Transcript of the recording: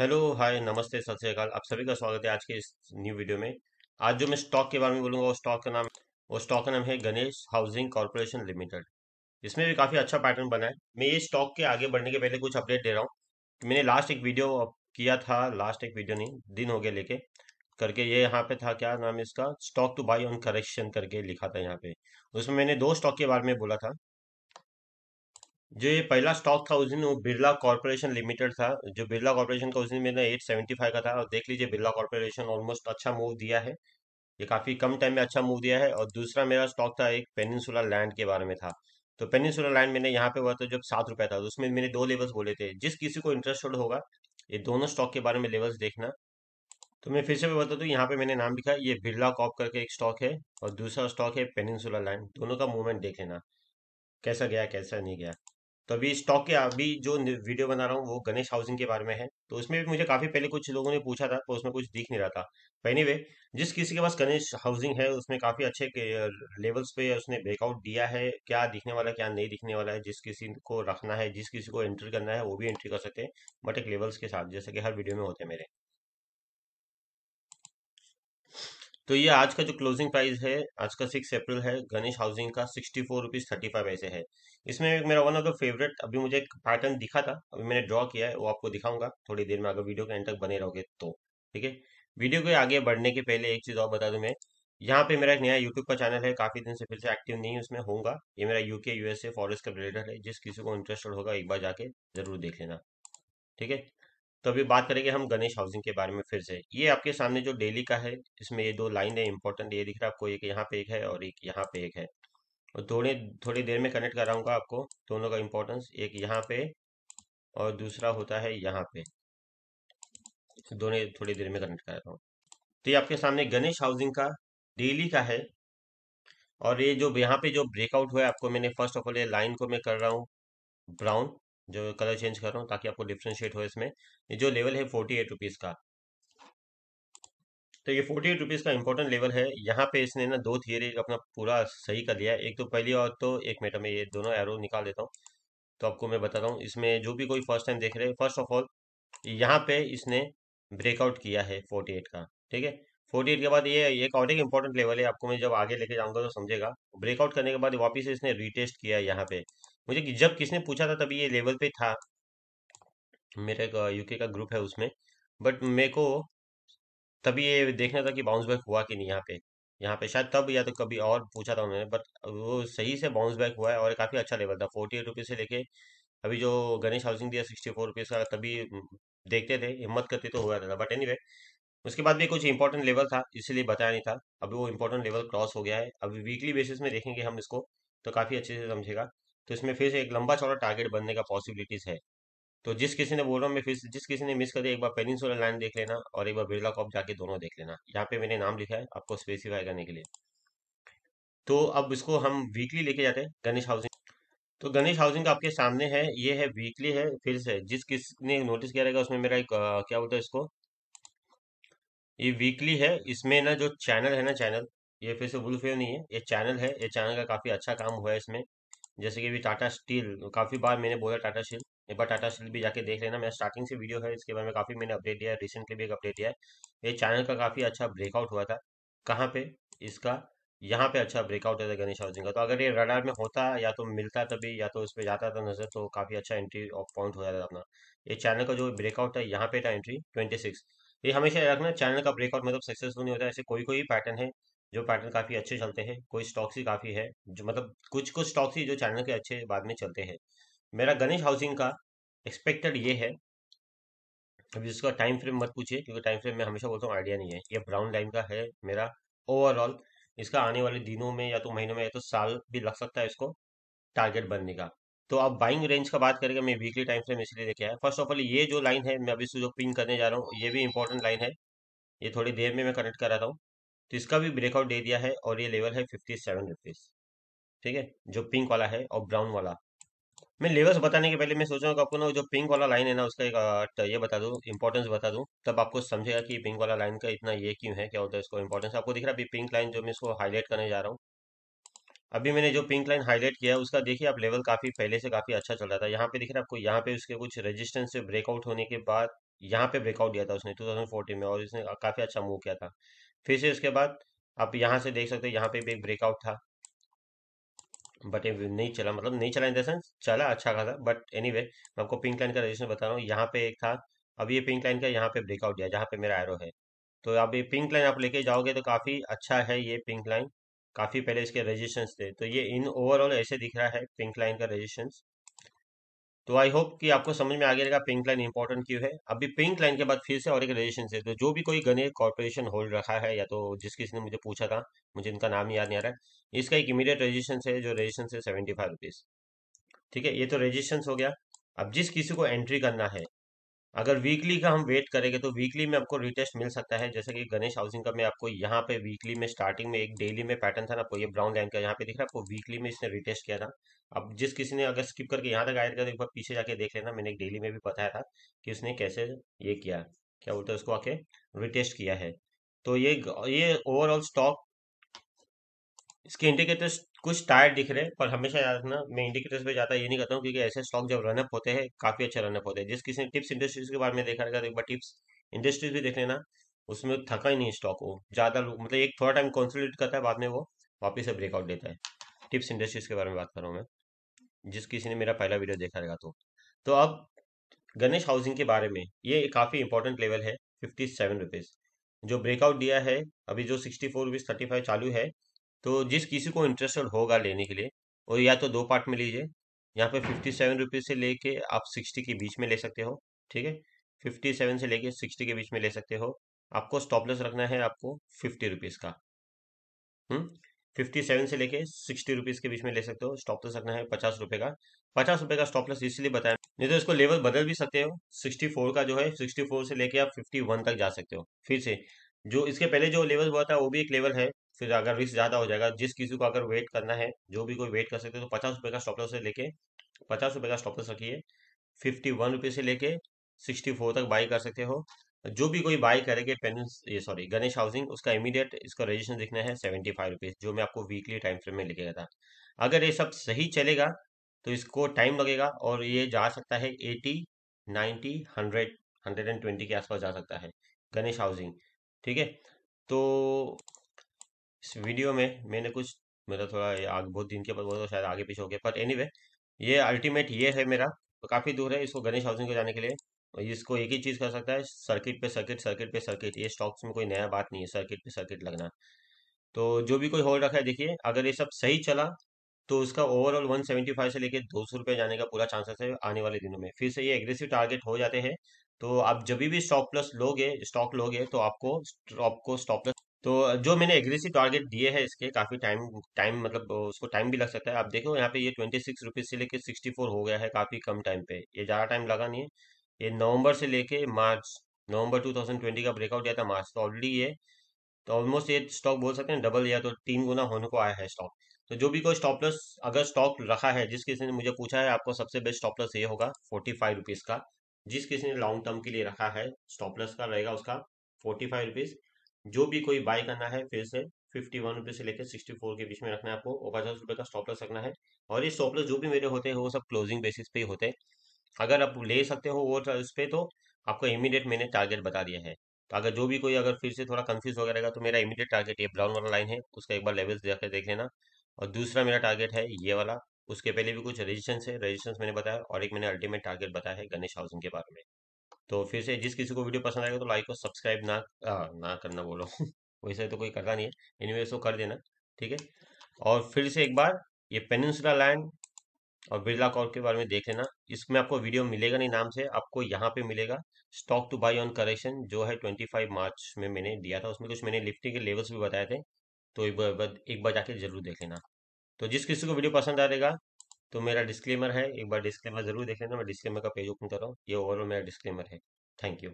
Hello hi नमस्ते सत श्रीकाल आप सभी का स्वागत है आज के इस न्यू वीडियो में आज जो मैं स्टॉक के बारे में बोलूंगा वो स्टॉक का नाम वो स्टॉक का नाम है गणेश हाउसिंग कॉरपोरेशन लिमिटेड इसमें भी काफ़ी अच्छा पैटर्न बना है मैं ये स्टॉक के आगे बढ़ने के पहले कुछ अपडेट दे रहा हूँ मैंने लास्ट एक वीडियो किया था लास्ट एक वीडियो नहीं दिन हो गया लेके करके ये यहाँ पे था क्या नाम इसका stock to buy on correction करके लिखा था यहाँ पे उसमें मैंने दो स्टॉक के बारे में बोला था जो ये पहला स्टॉक था उस दिन वो बिरला कॉर्पोरेशन लिमिटेड था जो बिरला कॉर्पोरेशन का उस दिन मैंने एट सेवेंटी फाइव का था और देख लीजिए बिरला कॉर्पोरेशन ऑलमोस्ट अच्छा मूव दिया है ये काफ़ी कम टाइम में अच्छा मूव दिया है और दूसरा मेरा स्टॉक था एक पेनिनसुलर लैंड के बारे में था तो पेनिसुलर लैंड मैंने यहाँ पे हुआ था तो जब सात रुपया था तो उसमें मैंने दो लेवल्स बोले थे जिस किसी को इंटरेस्टेड होगा ये दोनों स्टॉक के बारे में लेवल्स देखना तो मैं फिर से भी बता दूँ तो यहाँ पे मैंने नाम लिखा ये बिरला कॉप करके एक स्टॉक है और दूसरा स्टॉक है पेनिनसुलर लैंड दोनों का मूवमेंट देख लेना कैसा गया कैसा नहीं गया तो अभी स्टॉक के अभी जो वीडियो बना रहा हूँ वो गणेश हाउसिंग के बारे में है तो उसमें भी मुझे काफ़ी पहले कुछ लोगों ने पूछा था तो उसमें कुछ दिख नहीं रहा था पहनी वे जिस किसी के पास गणेश हाउसिंग है उसमें काफ़ी अच्छे लेवल्स पे उसने ब्रेकआउट दिया है क्या दिखने वाला है क्या नहीं दिखने वाला है जिस किसी को रखना है जिस किसी को एंट्री करना है वो भी एंट्री कर सकते हैं बट एक लेवल्स के साथ जैसे कि हर वीडियो में होते हैं मेरे तो ये आज का जो क्लोजिंग प्राइस है आज का सिक्स अप्रैल है गणेश हाउसिंग का sixty four rupees thirty five ऐसे है इसमें मेरा वन ऑफ द फेवरेट अभी मुझे एक पैटर्न दिखा था अभी मैंने ड्रॉ किया है वो आपको दिखाऊंगा थोड़ी देर में अगर वीडियो के एंड तक बने रहोगे तो ठीक है वीडियो के आगे बढ़ने के पहले एक चीज़ और बता दू मैं यहाँ पे मेरा एक नया यूट्यूब का चैनल है काफ़ी दिन से फिर से एक्टिव नहीं उसमें होगा ये मेरा यूके यूएसए फॉरेस्ट का रिलेटेड है जिस किसी को इंटरेस्टेड होगा एक बार जाके ज़रूर देख लेना ठीक है तो अभी बात करेंगे हम गणेश हाउसिंग के बारे में फिर से ये आपके सामने जो डेली का है इसमें ये दो लाइन है इंपॉर्टेंट ये दिख रहा है आपको एक यहाँ पे एक है और एक यहाँ पे एक है और थोड़े थोड़ी देर में कनेक्ट कराऊंगा आपको दोनों का इम्पोर्टेंस एक यहाँ पे और दूसरा होता है यहाँ पे दोनों थोड़ी देर में कनेक्ट कराता हूँ तो ये आपके सामने गणेश हाउसिंग का डेली का है और ये जो यहाँ पे जो ब्रेकआउट हुआ है आपको मैंने फर्स्ट ऑफ ऑल ये लाइन को मैं कर रहा हूँ ब्राउन जो कलर चेंज कर रहा हूँ ताकि आपको डिफ्रेंशिएट हो इसमें जो लेवल है फोर्टी एट रुपीज़ का तो ये फोर्टी एट रुपीज़ का इंपॉर्टेंट लेवल है यहाँ पे इसने ना दो थियरी अपना पूरा सही कर लिया एक तो पहली और तो एक मिनट में ये दोनों एरो निकाल देता हूँ तो आपको मैं बता रहा हूँ इसमें जो भी कोई फर्स्ट टाइम देख रहे हैं फर्स्ट ऑफ ऑल यहाँ पे इसने ब्रेकआउट किया है फोर्टी एट का ठीक है फोर्टी एट के बाद ये एक और एक इंपॉर्टेंट लेवल है आपको मैं जब आगे लेके जाऊंगा तो समझेगा ब्रेकआउट करने के बाद वापस इसने रीटेस्ट किया है यहाँ पे मुझे जब किसने पूछा था तभी ये लेवल पे था मेरा एक यूके का ग्रुप है उसमें बट मेरे को तभी ये देखना था कि बाउंस बैक हुआ कि नहीं यहाँ पे यहाँ पे शायद तब या तो कभी और पूछा था उन्होंने बट वो सही से बाउंस बैक हुआ है और काफ़ी अच्छा लेवल था फोर्टी एट रुपीज़ से लेके अभी जो गणेश हाउसिंग दिया सिक्सटी फोर रुपीज़ का तभी देखते थे हिम्मत करते तो हुआ था बट एनी anyway, उसके बाद भी कुछ इंपॉर्टेंट लेवल था इसीलिए बताया नहीं था अभी वो इंपॉर्टेंट लेवल क्रॉस हो गया है अभी वीकली बेसिस में देखेंगे हम इसको तो काफ़ी अच्छे से समझेगा तो इसमें फिर से एक लंबा चौड़ा टारगेट बनने का पॉसिबिलिटीज है तो जिस किसी ने बोल रहा हूँ मैं फिर जिस किसी ने मिस कर दिया एक बार पेनिनसुलर लाइन देख लेना और एक बार बिरला कॉप जाके दोनों देख लेना यहाँ पे मैंने नाम लिखा है आपको स्पेसिफाई करने के लिए तो अब इसको हम वीकली लेके जाते हैं गणेश हाउसिंग तो गणेश हाउसिंग आपके सामने है ये है वीकली है फिर से जिस किसने नोटिस किया रहेगा उसमें मेरा एक क्या बोलता है इसको ये वीकली है इसमें ना जो चैनल है ना चैनल ये फिर से वुल्फ नहीं है ये चैनल है ये चैनल का काफी अच्छा काम हुआ है इसमें जैसे कि अभी टाटा स्टील काफ़ी बार मैंने बोला टाटा स्टील एक बार टाटा स्टील भी जाके देख लेना मेरा स्टार्टिंग से वीडियो है इसके बारे में काफ़ी मैंने अपडेट दिया है रिसेंटली भी एक अपडेट दिया है ये चैनल का काफ़ी अच्छा ब्रेकआउट हुआ था कहाँ पे इसका यहाँ पे अच्छा ब्रेकआउट होता है गणेश हाउसिंग का तो अगर ये रडार में होता या तो मिलता तभी या तो उस पर जाता था नज़र तो काफ़ी अच्छा एंट्री ऑफ पॉइंट हो जाता अपना ये चैनल का जो ब्रेकआउट है यहाँ पे था एंट्री ट्वेंटी सिक्स ये हमेशा रखना चैनल का ब्रेकआउट मतलब सक्सेसफुल नहीं होता ऐसे कोई कोई पैटर्न है जो पैटर्न काफ़ी अच्छे चलते हैं कोई स्टॉक्स ही काफ़ी है जो मतलब कुछ कुछ स्टॉक्स ही जो चैनल के अच्छे बाद में चलते हैं मेरा गणेश हाउसिंग का एक्सपेक्टेड ये है अभी उसका टाइम फ्रेम मत पूछिए क्योंकि टाइम फ्रेम में हमेशा बोलता हूँ आइडिया नहीं है ये ब्राउन लाइन का है मेरा ओवरऑल इसका आने वाले दिनों में या तो महीनों में या तो साल भी लग सकता है इसको टारगेट बनने का तो अब बाइंग रेंज का बात करेंगे मैं वीकली टाइम फ्रेम इसलिए देखे आया फर्स्ट ऑफ ऑल ये जो लाइन है मैं अभी इसको जो पिंग करने जा रहा हूँ ये भी इंपॉर्टेंट लाइन है ये थोड़ी देर में मैं कनेक्ट कराता हूँ तो इसका भी ब्रेकआउट दे दिया है और ये लेवल है फिफ्टी सेवन रुपीज ठीक है जो पिंक वाला है और ब्राउन वाला मैं लेवल्स बताने के पहले मैं सोच रहा हूँ आपको ना जो पिंक वाला लाइन है ना उसका एक ये बता दूँ इंपॉर्टेंस बता दूँ तब आपको समझेगा कि पिंक वाला लाइन का इतना ये क्यों है क्या होता है इसको इंपॉर्टेंस आपको दिख रहा है अभी पिंक लाइन जो मैं इसको हाईलाइट करने जा रहा हूँ अभी मैंने जो पिंक लाइन हाईलाइट किया है उसका देखिए आप लेवल काफ़ी पहले से काफ़ी अच्छा चल रहा था यहाँ पे दिख रहा है आपको यहाँ पे उसके कुछ रेजिस्टेंस से ब्रेकआउट होने के बाद यहाँ पे ब्रेकआउट दिया था उसने 2014 में और इसने काफ़ी अच्छा मूव किया था फिर से उसके बाद आप यहाँ से देख सकते हो यहाँ पे भी एक ब्रेकआउट था बट ये नहीं चला मतलब नहीं चला इन देंस चला अच्छा खासा बट एनी मैं आपको पिंक लाइन का रजिस्टर बता रहा हूँ यहाँ पे एक था अब ये पिंक लाइन का यहाँ पे ब्रेकआउट दिया जहाँ पे मेरा एरो है तो अब ये पिंक लाइन आप लेके जाओगे तो काफ़ी अच्छा है ये पिंक लाइन काफ़ी पहले इसके रजिस्टेंस थे तो ये इन ओवरऑल ऐसे दिख रहा है पिंक लाइन का रजिस्टेंस तो आई होप कि आपको समझ में आ गया पिंक लाइन इंपॉर्टेंट क्यों है अभी पिंक लाइन के बाद फिर से और एक रिलेशन से तो जो भी कोई गणेश कॉर्पोरेशन होल्ड रखा है या तो जिस किसी ने मुझे पूछा था मुझे इनका नाम याद नहीं आ रहा है इसका एक इमीडिएट रजिस्ट्रेशन है जो रजिस्ट्रेशन है सेवेंटी फाइव रुपीज ठीक है ये तो रजिस्ट्रेशन हो गया अब जिस किसी को एंट्री करना है अगर वीकली का हम वेट करेंगे तो वीकली में आपको रिटेस्ट मिल सकता है जैसे कि गणेश हाउसिंग का मैं आपको यहाँ पे वीकली में स्टार्टिंग में एक डेली में पैटर्न था ना आपको ये ब्राउन लाइन का यहाँ पे दिख रहा है आपको वीकली में इसने रिटेस्ट किया था अब जिस किसी ने अगर स्किप करके यहाँ तक आया था तो एक बार पीछे जाके देख लेना मैंने एक डेली में भी बताया था कि उसने कैसे ये किया क्या बोलते हैं उसको आके रिटेस्ट किया है तो ये ये ओवरऑल स्टॉक इसके इंडिकेटर्स तो कुछ टायर दिख रहे हैं पर हमेशा याद रखना मैं इंडिकेटर्स पे ज़्यादा ये नहीं करता हूँ क्योंकि ऐसे स्टॉक जब रनअप होते हैं काफ़ी अच्छा रनअप होते हैं जिस किसी ने टिप्स इंडस्ट्रीज के बारे में देखा रहेगा तो एक बार टिप्स इंडस्ट्रीज भी देख लेना उसमें थका ही नहीं स्टॉक वो ज़्यादा मतलब एक थोड़ा टाइम कॉन्सोलिडेट करता है बाद में वो वापिस से ब्रेकआउट देता है टिप्स इंडस्ट्रीज के बारे में बात कर रहा हूँ मैं जिस किसी ने मेरा पहला वीडियो देखा रहेगा तो तो अब गणेश हाउसिंग के बारे में ये काफ़ी इंपॉर्टेंट लेवल है फिफ्टी सेवन रुपीज़ जो ब्रेकआउट दिया है अभी जो sixty four rupees thirty five चालू है तो जिस किसी को इंटरेस्टेड होगा लेने के लिए और या तो दो पार्ट में लीजिए यहाँ पे फिफ्टी सेवन रुपीज़ से लेके आप सिक्सटी के बीच में ले सकते हो ठीक है फिफ्टी सेवन से लेके सिक्सटी के बीच में ले सकते हो आपको स्टॉपलेस रखना है आपको फिफ्टी रुपीज़ का फिफ्टी हम्म? सेवन से लेके सिक्सटी रुपीज़ के बीच में ले सकते हो स्टॉपलेस रखना है पचास रुपये का पचास रुपये का स्टॉपलेस इसलिए बताया नहीं तो इसको लेवल बदल भी सकते हो सिक्सटी फोर का जो है सिक्सटी फोर से लेके आप फिफ्टी वन तक जा सकते हो फिर से जो इसके पहले जो लेवल हुआ था वो भी एक लेवल है फिर अगर रिस्क ज़्यादा हो जाएगा जिस किसी को अगर वेट करना है जो भी कोई वेट कर सकते हो तो पचास रुपये का स्टॉप लॉस से लेके पचास रुपये का स्टॉप लॉस रखिए फिफ्टी वन रुपये से लेके सिक्सटी फोर तक बाई कर सकते हो जो भी कोई बाई करेगा पेन ये सॉरी गणेश हाउसिंग उसका इमीडिएट इसका रजिस्ट्रेशन देखना है सेवेंटी फाइव रुपीज़ जो मैं आपको वीकली टाइम फ्रेम में लिखेगा था अगर ये सब सही चलेगा तो इसको टाइम लगेगा और ये जा सकता है eighty ninety hundred hundred and twenty के आसपास जा सकता है गणेश हाउसिंग ठीक है तो इस वीडियो में मैंने कुछ मेरा मतलब थोड़ा आग बहुत दिन के बाद वो शायद आगे पीछे हो गया पर एनीवे anyway, ये अल्टीमेट ये है मेरा तो काफ़ी दूर है इसको गणेश हाउसिंग को जाने के लिए इसको एक ही चीज़ कर सकता है सर्किट पे सर्किट सर्किट पे सर्किट ये स्टॉक्स में कोई नया बात नहीं है सर्किट पे सर्किट लगना तो जो भी कोई होल्ड रखा है देखिए अगर ये सब सही चला तो उसका ओवरऑल वन से लेकर दो जाने का पूरा चांसेस है आने वाले दिनों में फिर से ये एग्रेसिव टारगेट हो जाते हैं तो आप जब भी स्टॉप प्लस लोगे स्टॉक लोगे तो आपको आपको स्टॉप प्लस तो जो मैंने एग्रेसिव टारगेट दिए हैं इसके काफ़ी टाइम टाइम मतलब उसको टाइम भी लग सकता है आप देखो यहाँ पे ये ट्वेंटी सिक्स रुपीज़ से लेके सिक्सटी फोर हो गया है काफ़ी कम टाइम पे ये ज़्यादा टाइम लगा नहीं है ये नवंबर से लेके मार्च नवंबर टू थाउजेंड ट्वेंटी का ब्रेकआउट दिया था मार्च तो ऑलरेडी तो ये तो ऑलमोस्ट ये स्टॉक बोल सकते हैं डबल या तो तीन गुना होने को आया है स्टॉक तो जो भी कोई स्टॉप लॉस अगर स्टॉक रखा है जिस किसी ने मुझे पूछा है आपको सबसे बेस्ट स्टॉप लॉस ये होगा फोर्टी फाइव रुपीज़ का जिस किसी ने लॉन्ग टर्म के लिए रखा है स्टॉप लॉस का रहेगा उसका फोर्टी फाइव रुपीज़ जो भी कोई बाय करना है फिर से फिफ्टी वन रुपीज से लेकर सिक्सटी फोर के बीच में रखना है आपको और पचास रुपये का स्टॉप लॉस रखना है और ये स्टॉप लॉस जो भी मेरे होते हैं वो सब क्लोजिंग बेसिस पे ही होते हैं अगर आप ले सकते हो वो उस पर तो आपको इमीडिएट मैंने टारगेट बता दिया है तो अगर जो भी कोई अगर फिर से थोड़ा कन्फ्यूज हो गया तो मेरा इमीडिएट टारगेट ये ब्राउन वाला लाइन है उसका एक बार लेवल जाकर देख लेना और दूसरा मेरा टारगेट है ये वाला उसके पहले भी कुछ रजिस्टेंस है रजिस्टेंस मैंने बताया और एक मैंने अल्टीमेट टारगेट बताया है गणेश हाउसिंग के बारे में तो फिर से जिस किसी को वीडियो पसंद आएगा तो लाइक और सब्सक्राइब ना आ, ना करना बोलो वैसे तो कोई करता नहीं है एनीवे सो कर देना ठीक है और फिर से एक बार ये पेनिनसुला लैंड और बिरला कॉल के बारे में देख लेना इसमें आपको वीडियो मिलेगा नहीं नाम से आपको यहाँ पे मिलेगा stock to buy on correction जो है 25 मार्च में मैंने दिया था उसमें कुछ मैंने लिफ्टिंग के लेवल्स भी बताए थे तो एक बार एक बार जाके जरूर देख लेना तो जिस किसी को वीडियो पसंद आएगा तो मेरा डिस्क्लेमर है एक बार डिस्क्लेमर जरूर देख लेना मैं डिस्क्लेमर का पेज ओपन कर रहा हूँ ये ओवरऑल मेरा डिस्क्लेमर है थैंक यू